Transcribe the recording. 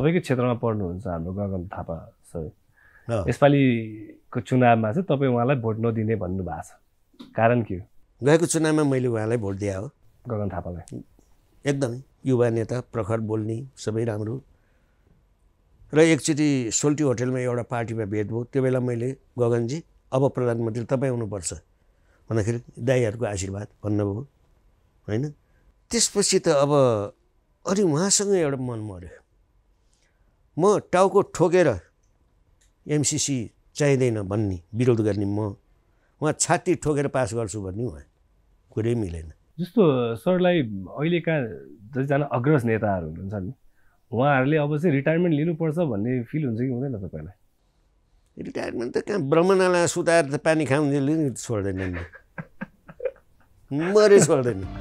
तपाईँकै क्षेत्रमा पढ्नुहुन्छ हाम्रो गगन थापा सर यसपालिको चुनावमा चाहिँ तपाईँ उहाँलाई भोट नदिने भन्नु भएको छ कारण के हो गएको चुनावमा मैले उहाँलाई भोट दिए हो गगन थापालाई एकदमै युवा नेता प्रखर बोल्ने सबै राम्रो र एकचोटि सोल्टी होटेलमा एउटा पार्टीमा भेट भयो त्यो बेला मैले गगनजी अब प्रधानमन्त्री तपाईँ आउनुपर्छ भन्दाखेरि दाईहरूको आशीर्वाद भन्नुभयो होइन त्यसपछि त अब अनि उहाँसँग एउटा मन मऱ्यो म टाउको ठोकेर एमसिसी चाहिँदैन भन्ने विरोध गर्ने म उहाँ छाती ठोकेर पास गर्छु भन्ने उहाँ कुरै मिलेन जस्तो सरलाई अहिलेका जतिजना अग्रज नेताहरू हुनुहुन्छ नि उहाँहरूले अब चाहिँ रिटायरमेन्ट लिनुपर्छ भन्ने फिल हुन्छ कि हुँदैन तपाईँलाई रिटायरमेन्ट त कहाँ ब्रह्मणालाई सुताएर त पानी खाउँ छोड्दैन मरे छोड्दैन